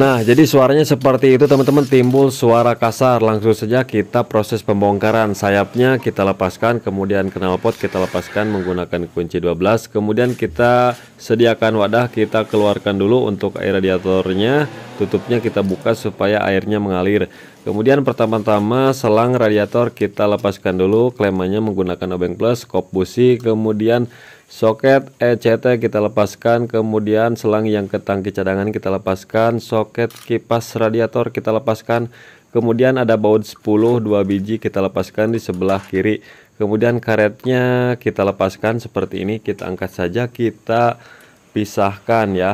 Nah, jadi suaranya seperti itu teman-teman timbul suara kasar. Langsung saja kita proses pembongkaran. Sayapnya kita lepaskan, kemudian knalpot kita lepaskan menggunakan kunci 12. Kemudian kita sediakan wadah, kita keluarkan dulu untuk air radiatornya. Tutupnya kita buka supaya airnya mengalir. Kemudian pertama-tama selang radiator kita lepaskan dulu klemannya menggunakan obeng plus, kop busi, kemudian soket ECT kita lepaskan, kemudian selang yang ke tangki cadangan kita lepaskan, soket kipas radiator kita lepaskan, kemudian ada baut 10 2 biji kita lepaskan di sebelah kiri. Kemudian karetnya kita lepaskan seperti ini, kita angkat saja, kita pisahkan ya.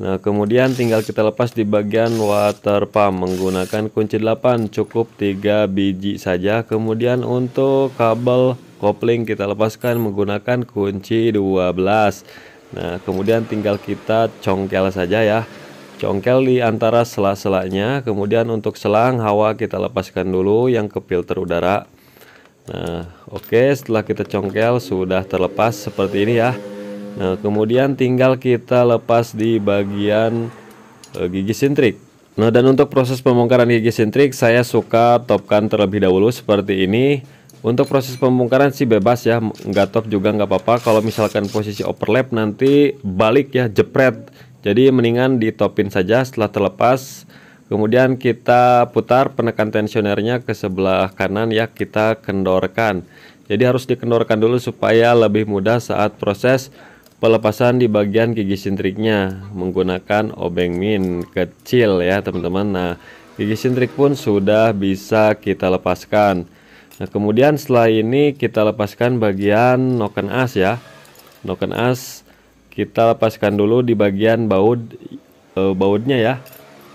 Nah, kemudian tinggal kita lepas di bagian water pump menggunakan kunci 8 cukup 3 biji saja. Kemudian untuk kabel kopling kita lepaskan menggunakan kunci 12. Nah, kemudian tinggal kita congkel saja ya. Congkel di antara sela-selanya. Kemudian untuk selang hawa kita lepaskan dulu yang ke filter udara. Nah, oke, okay, setelah kita congkel sudah terlepas seperti ini ya. Nah, kemudian tinggal kita lepas di bagian uh, gigi sintrik. Nah, dan untuk proses pembongkaran gigi sintrik saya suka topkan terlebih dahulu seperti ini. Untuk proses pembongkaran sih bebas ya, nggak top juga nggak apa-apa. Kalau misalkan posisi overlap nanti balik ya, jepret. Jadi mendingan ditopin saja setelah terlepas. Kemudian kita putar penekan tensionernya ke sebelah kanan ya, kita kendorkan. Jadi harus dikendorkan dulu supaya lebih mudah saat proses pelepasan di bagian gigi sintriknya menggunakan obeng min kecil ya teman-teman nah gigi sintrik pun sudah bisa kita lepaskan nah kemudian setelah ini kita lepaskan bagian noken as ya noken as kita lepaskan dulu di bagian baut e, bautnya ya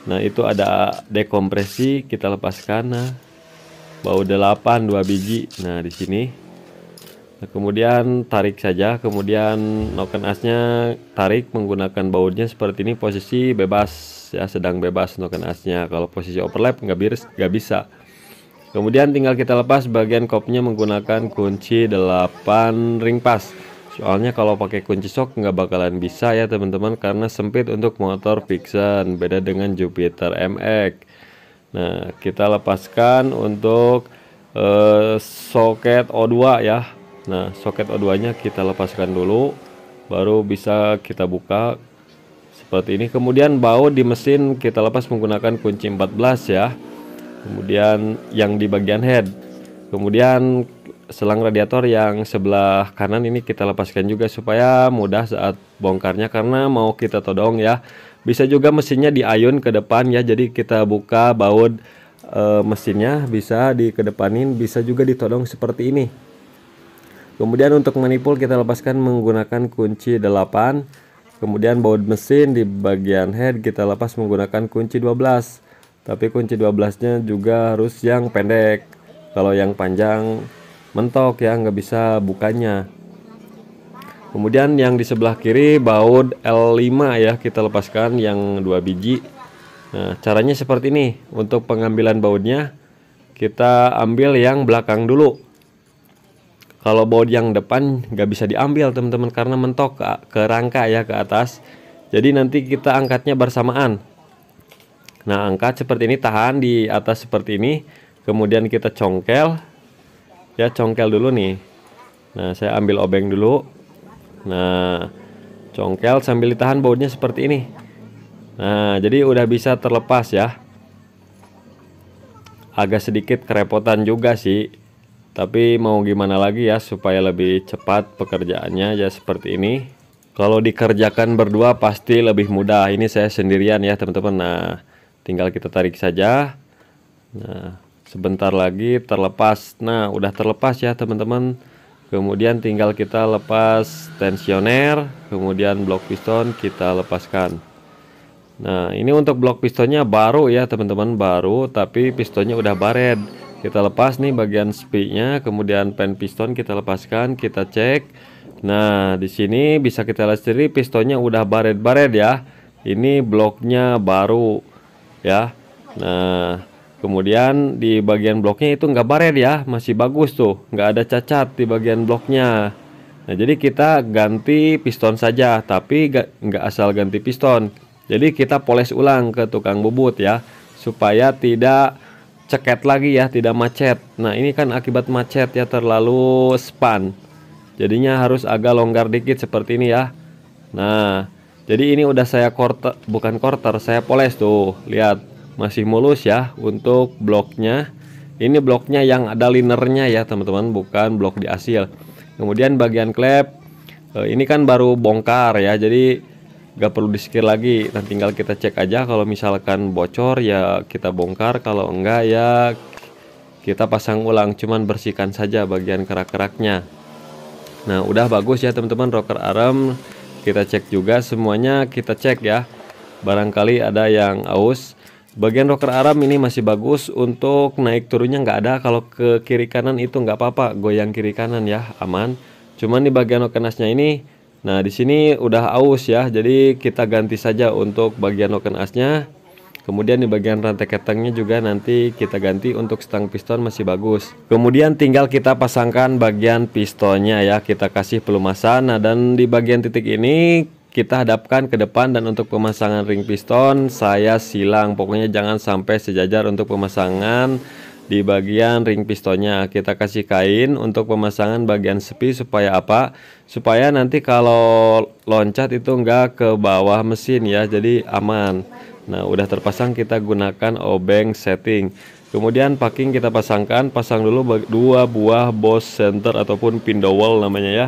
nah itu ada dekompresi kita lepaskan nah baut 8 2 biji nah di sini Nah, kemudian tarik saja, kemudian noken asnya tarik menggunakan bautnya seperti ini posisi bebas ya sedang bebas noken asnya. Kalau posisi overlap nggak nggak bisa. Kemudian tinggal kita lepas bagian kopnya menggunakan kunci 8 ring pas. Soalnya kalau pakai kunci sok nggak bakalan bisa ya teman-teman karena sempit untuk motor Vixen beda dengan Jupiter MX. Nah kita lepaskan untuk uh, soket O2 ya nah soket O2 nya kita lepaskan dulu baru bisa kita buka seperti ini kemudian baut di mesin kita lepas menggunakan kunci 14 ya kemudian yang di bagian head kemudian selang radiator yang sebelah kanan ini kita lepaskan juga supaya mudah saat bongkarnya karena mau kita todong ya bisa juga mesinnya diayun ke depan ya jadi kita buka baut e, mesinnya bisa dikedepanin bisa juga ditodong seperti ini Kemudian untuk manipul kita lepaskan menggunakan kunci 8. Kemudian baut mesin di bagian head kita lepas menggunakan kunci 12. Tapi kunci 12-nya juga harus yang pendek. Kalau yang panjang mentok ya nggak bisa bukanya. Kemudian yang di sebelah kiri baut L5 ya kita lepaskan yang dua biji. Nah, caranya seperti ini. Untuk pengambilan bautnya kita ambil yang belakang dulu kalau baut yang depan nggak bisa diambil teman-teman karena mentok ke, ke rangka ya ke atas jadi nanti kita angkatnya bersamaan nah angkat seperti ini tahan di atas seperti ini kemudian kita congkel ya congkel dulu nih nah saya ambil obeng dulu nah congkel sambil ditahan bautnya seperti ini nah jadi udah bisa terlepas ya agak sedikit kerepotan juga sih tapi mau gimana lagi ya supaya lebih cepat pekerjaannya ya seperti ini kalau dikerjakan berdua pasti lebih mudah ini saya sendirian ya teman-teman nah tinggal kita tarik saja nah sebentar lagi terlepas nah udah terlepas ya teman-teman kemudian tinggal kita lepas tensioner kemudian blok piston kita lepaskan nah ini untuk blok pistonnya baru ya teman-teman baru tapi pistonnya udah bared kita lepas nih bagian speednya kemudian pen piston kita lepaskan kita cek nah di sini bisa kita lihat sendiri pistonnya udah baret-baret ya ini bloknya baru ya nah kemudian di bagian bloknya itu nggak baret ya masih bagus tuh nggak ada cacat di bagian bloknya Nah, jadi kita ganti piston saja, tapi nggak asal ganti piston. Jadi kita poles ulang ke tukang bubut ya, supaya tidak ceket lagi ya tidak macet nah ini kan akibat macet ya terlalu span jadinya harus agak longgar dikit seperti ini ya nah jadi ini udah saya quarter bukan quarter saya poles tuh lihat masih mulus ya untuk bloknya ini bloknya yang ada linernya ya teman-teman bukan blok di asil kemudian bagian klep eh, ini kan baru bongkar ya jadi gak perlu disikir lagi dan nah, tinggal kita cek aja kalau misalkan bocor ya kita bongkar kalau enggak ya kita pasang ulang cuman bersihkan saja bagian kerak-keraknya nah udah bagus ya teman-teman rocker arm kita cek juga semuanya kita cek ya barangkali ada yang aus bagian rocker arm ini masih bagus untuk naik turunnya nggak ada kalau ke kiri kanan itu nggak apa-apa goyang kiri kanan ya aman cuman di bagian okenasnya ini Nah, di sini udah aus ya. Jadi kita ganti saja untuk bagian noken asnya. Kemudian di bagian rantai ketengnya juga nanti kita ganti untuk stang piston masih bagus. Kemudian tinggal kita pasangkan bagian pistonnya ya. Kita kasih pelumasan. Nah, dan di bagian titik ini kita hadapkan ke depan dan untuk pemasangan ring piston saya silang. Pokoknya jangan sampai sejajar untuk pemasangan di bagian ring pistonnya kita kasih kain untuk pemasangan bagian sepi supaya apa? Supaya nanti kalau loncat itu enggak ke bawah mesin ya, jadi aman. Nah, udah terpasang kita gunakan obeng setting. Kemudian packing kita pasangkan, pasang dulu dua buah boss center ataupun pin dowel namanya ya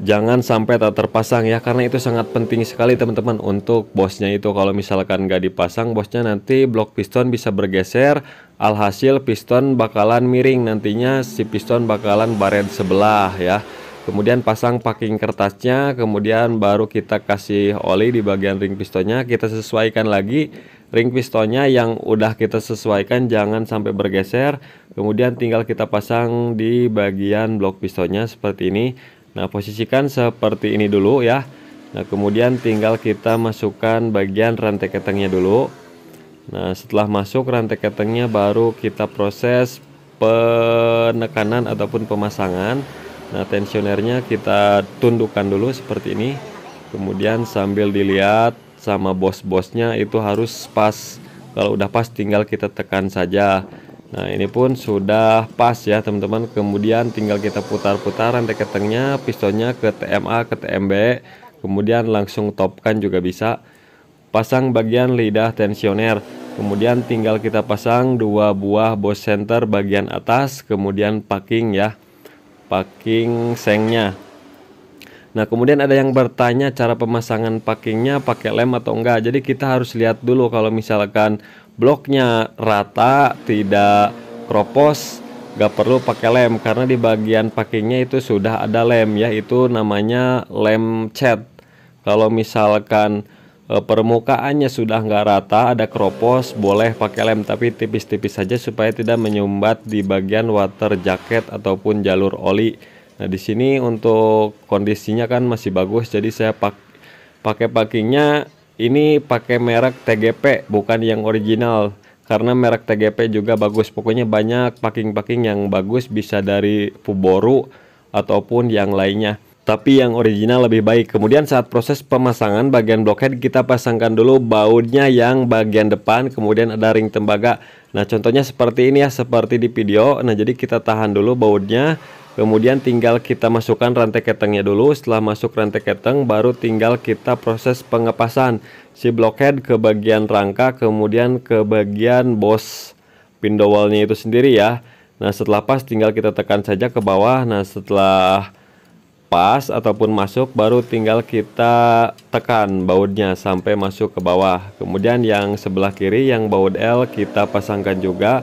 jangan sampai tak terpasang ya karena itu sangat penting sekali teman-teman untuk bosnya itu kalau misalkan nggak dipasang bosnya nanti blok piston bisa bergeser alhasil piston bakalan miring nantinya si piston bakalan baret sebelah ya kemudian pasang packing kertasnya kemudian baru kita kasih oli di bagian ring pistonnya kita sesuaikan lagi ring pistonnya yang udah kita sesuaikan jangan sampai bergeser kemudian tinggal kita pasang di bagian blok pistonnya seperti ini Nah, posisikan seperti ini dulu ya. Nah, kemudian tinggal kita masukkan bagian rantai ketengnya dulu. Nah, setelah masuk rantai ketengnya baru kita proses penekanan ataupun pemasangan. Nah, tensionernya kita tundukkan dulu seperti ini. Kemudian sambil dilihat sama bos-bosnya itu harus pas. Kalau udah pas tinggal kita tekan saja. Nah ini pun sudah pas ya teman-teman Kemudian tinggal kita putar-putar rantai ketengnya Pistonnya ke TMA ke TMB Kemudian langsung topkan juga bisa Pasang bagian lidah tensioner Kemudian tinggal kita pasang dua buah bos center bagian atas Kemudian packing ya Packing sengnya Nah kemudian ada yang bertanya cara pemasangan packingnya pakai lem atau enggak Jadi kita harus lihat dulu kalau misalkan bloknya rata tidak kropos gak perlu pakai lem karena di bagian packingnya itu sudah ada lem ya itu namanya lem cat kalau misalkan e, permukaannya sudah nggak rata ada kropos boleh pakai lem tapi tipis-tipis saja supaya tidak menyumbat di bagian water jacket ataupun jalur oli nah di sini untuk kondisinya kan masih bagus jadi saya pakai packingnya ini pakai merek TGP, bukan yang original. Karena merek TGP juga bagus. Pokoknya banyak packing-packing yang bagus bisa dari Puboru ataupun yang lainnya tapi yang original lebih baik. Kemudian saat proses pemasangan bagian blockhead kita pasangkan dulu bautnya yang bagian depan, kemudian ada ring tembaga. Nah, contohnya seperti ini ya, seperti di video. Nah, jadi kita tahan dulu bautnya kemudian tinggal kita masukkan rantai ketengnya dulu setelah masuk rantai keteng baru tinggal kita proses pengepasan si blockhead ke bagian rangka kemudian ke bagian bos pin itu sendiri ya nah setelah pas tinggal kita tekan saja ke bawah nah setelah pas ataupun masuk baru tinggal kita tekan bautnya sampai masuk ke bawah kemudian yang sebelah kiri yang baut L kita pasangkan juga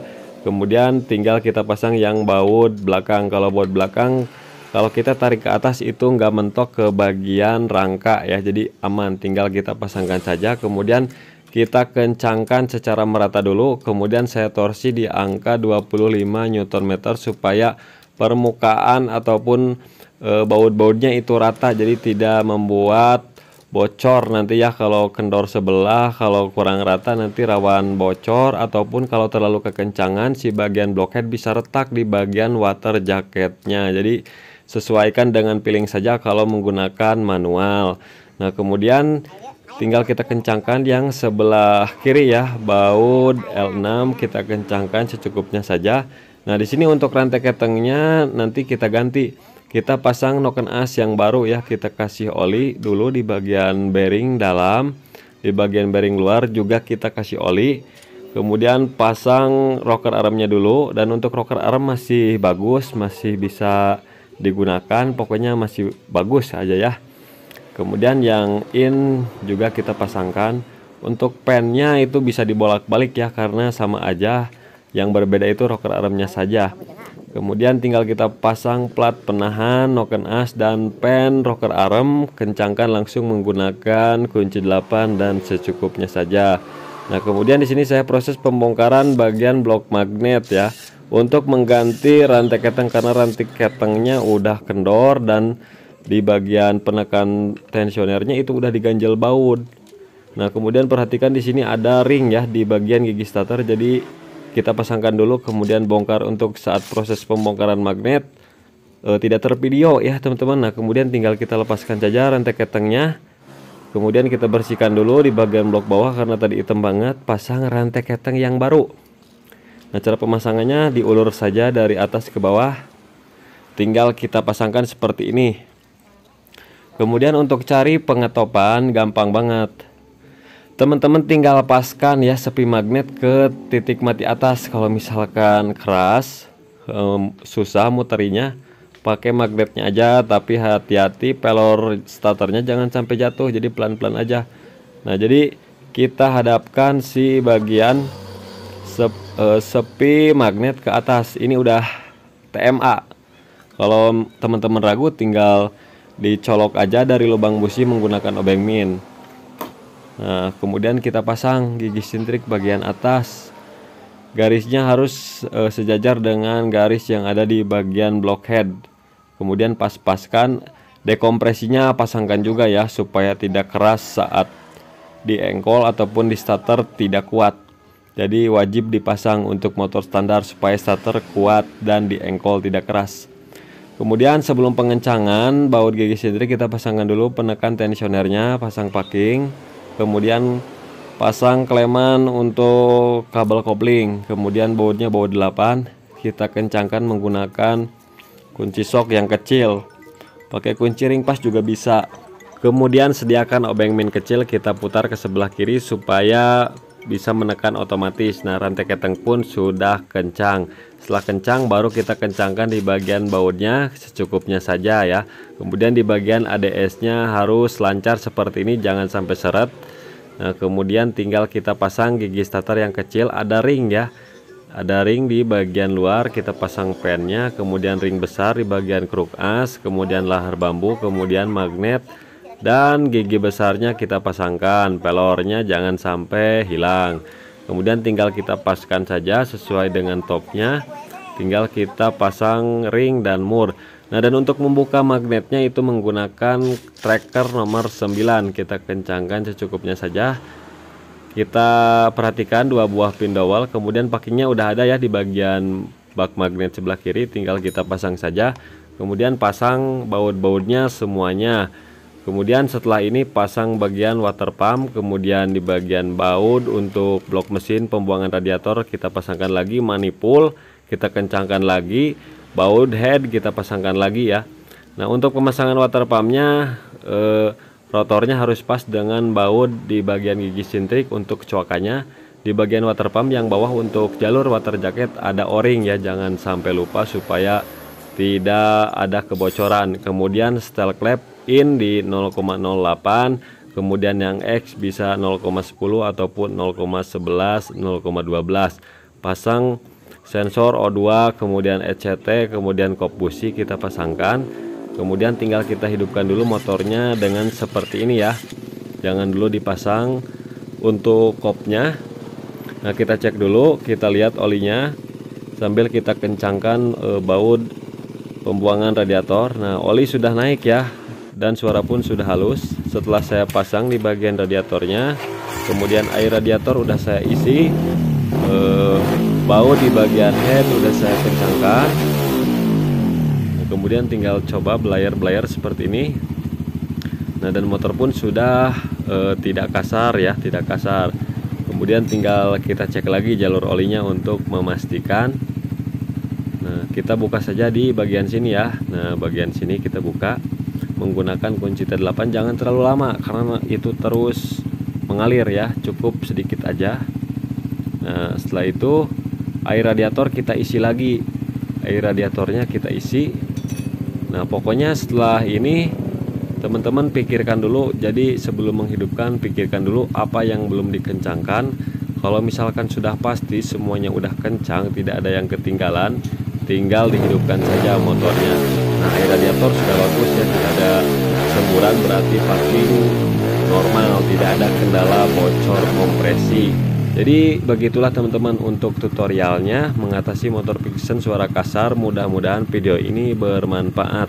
kemudian tinggal kita pasang yang baut belakang kalau baut belakang kalau kita tarik ke atas itu nggak mentok ke bagian rangka ya jadi aman tinggal kita pasangkan saja kemudian kita kencangkan secara merata dulu kemudian saya torsi di angka 25 Nm supaya permukaan ataupun e, baut-bautnya itu rata jadi tidak membuat bocor nanti ya kalau kendor sebelah kalau kurang rata nanti rawan bocor ataupun kalau terlalu kekencangan si bagian blockhead bisa retak di bagian water jacketnya. jadi sesuaikan dengan piling saja kalau menggunakan manual nah kemudian tinggal kita kencangkan yang sebelah kiri ya baut L6 kita kencangkan secukupnya saja nah di sini untuk rantai ketengnya nanti kita ganti kita pasang noken as yang baru ya kita kasih oli dulu di bagian bearing dalam di bagian bearing luar juga kita kasih oli kemudian pasang rocker armnya dulu dan untuk rocker arm masih bagus masih bisa digunakan pokoknya masih bagus aja ya kemudian yang in juga kita pasangkan untuk pennya itu bisa dibolak-balik ya karena sama aja yang berbeda itu rocker armnya saja Kemudian tinggal kita pasang plat penahan, noken as dan pen rocker arm, kencangkan langsung menggunakan kunci 8 dan secukupnya saja. Nah, kemudian di sini saya proses pembongkaran bagian blok magnet ya untuk mengganti rantai keteng karena rantai ketengnya udah kendor dan di bagian penekan tensionernya itu udah diganjel baut. Nah, kemudian perhatikan di sini ada ring ya di bagian gigi starter jadi kita pasangkan dulu kemudian bongkar untuk saat proses pembongkaran magnet e, tidak tervideo ya teman-teman nah kemudian tinggal kita lepaskan saja rantai ketengnya kemudian kita bersihkan dulu di bagian blok bawah karena tadi hitam banget pasang rantai keteng yang baru nah cara pemasangannya diulur saja dari atas ke bawah tinggal kita pasangkan seperti ini kemudian untuk cari pengetopan gampang banget teman-teman tinggal lepaskan ya sepi magnet ke titik mati atas kalau misalkan keras um, susah muterinya pakai magnetnya aja tapi hati-hati pelor starternya jangan sampai jatuh jadi pelan-pelan aja nah jadi kita hadapkan si bagian sep, uh, sepi magnet ke atas ini udah TMA kalau teman-teman ragu tinggal dicolok aja dari lubang busi menggunakan obeng min Nah, kemudian kita pasang gigi sintrik bagian atas. Garisnya harus uh, sejajar dengan garis yang ada di bagian blockhead. Kemudian pas-paskan dekompresinya pasangkan juga ya supaya tidak keras saat di engkol ataupun di starter tidak kuat. Jadi wajib dipasang untuk motor standar supaya starter kuat dan di engkol tidak keras. Kemudian sebelum pengencangan baut gigi sintrik kita pasangkan dulu penekan tensionernya, pasang packing kemudian pasang kleman untuk kabel kopling kemudian bautnya baut 8 kita kencangkan menggunakan kunci sok yang kecil pakai kunci ring pas juga bisa kemudian sediakan obeng min kecil kita putar ke sebelah kiri supaya bisa menekan otomatis nah rantai keteng pun sudah kencang setelah kencang baru kita kencangkan di bagian bautnya secukupnya saja ya. Kemudian di bagian ADS-nya harus lancar seperti ini jangan sampai seret. Nah, kemudian tinggal kita pasang gigi starter yang kecil ada ring ya. Ada ring di bagian luar kita pasang nya kemudian ring besar di bagian kruk as, kemudian lahar bambu, kemudian magnet dan gigi besarnya kita pasangkan. Pelornya jangan sampai hilang kemudian tinggal kita paskan saja sesuai dengan topnya tinggal kita pasang ring dan mur nah dan untuk membuka magnetnya itu menggunakan tracker nomor 9 kita kencangkan secukupnya saja kita perhatikan dua buah pin dowel kemudian packingnya udah ada ya di bagian bak magnet sebelah kiri tinggal kita pasang saja kemudian pasang baut-bautnya semuanya kemudian setelah ini pasang bagian water pump kemudian di bagian baut untuk blok mesin pembuangan radiator kita pasangkan lagi manipul, kita kencangkan lagi baut head kita pasangkan lagi ya nah untuk pemasangan water pumpnya eh, rotornya harus pas dengan baut di bagian gigi sintrik untuk kecoakannya di bagian water pump yang bawah untuk jalur water jacket ada o-ring ya jangan sampai lupa supaya tidak ada kebocoran kemudian setel klep in di 0,08 kemudian yang X bisa 0,10 ataupun 0,11 0,12 pasang sensor O2 kemudian ECT kemudian kop busi kita pasangkan kemudian tinggal kita hidupkan dulu motornya dengan seperti ini ya jangan dulu dipasang untuk kopnya nah kita cek dulu kita lihat olinya sambil kita kencangkan e, baut pembuangan radiator nah oli sudah naik ya dan suara pun sudah halus setelah saya pasang di bagian radiatornya kemudian air radiator udah saya isi e, eh, baut di bagian head udah saya kencangkan kemudian tinggal coba belayar-belayar seperti ini nah dan motor pun sudah e, tidak kasar ya tidak kasar kemudian tinggal kita cek lagi jalur olinya untuk memastikan nah kita buka saja di bagian sini ya nah bagian sini kita buka menggunakan kunci T8 jangan terlalu lama karena itu terus mengalir ya cukup sedikit aja nah setelah itu air radiator kita isi lagi air radiatornya kita isi nah pokoknya setelah ini teman-teman pikirkan dulu jadi sebelum menghidupkan pikirkan dulu apa yang belum dikencangkan kalau misalkan sudah pasti semuanya udah kencang tidak ada yang ketinggalan tinggal dihidupkan saja motornya nah air radiator sudah bagus ya tidak ada semburan berarti pasti normal tidak ada kendala bocor kompresi jadi begitulah teman-teman untuk tutorialnya mengatasi motor Vixen suara kasar mudah-mudahan video ini bermanfaat